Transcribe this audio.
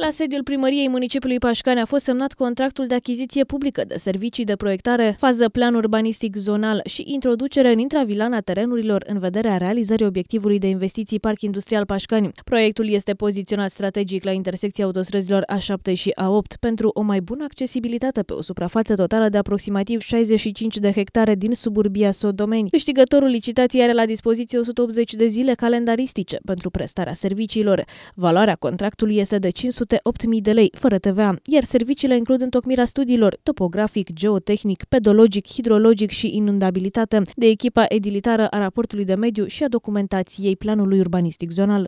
La sediul primăriei municipiului Pașcani a fost semnat contractul de achiziție publică de servicii de proiectare, fază plan urbanistic zonal și introducere în intravilana terenurilor în vederea realizării obiectivului de investiții Parc Industrial Pașcani. Proiectul este poziționat strategic la intersecția autostrăzilor A7 și A8 pentru o mai bună accesibilitate pe o suprafață totală de aproximativ 65 de hectare din suburbia Sodomeni. Câștigătorul licitației are la dispoziție 180 de zile calendaristice pentru prestarea serviciilor. Valoarea contractului este de 500 408.000 de lei, fără TVA, iar serviciile includ întocmirea studiilor topografic, geotehnic, pedologic, hidrologic și inundabilitate de echipa edilitară a raportului de mediu și a documentației planului urbanistic zonal.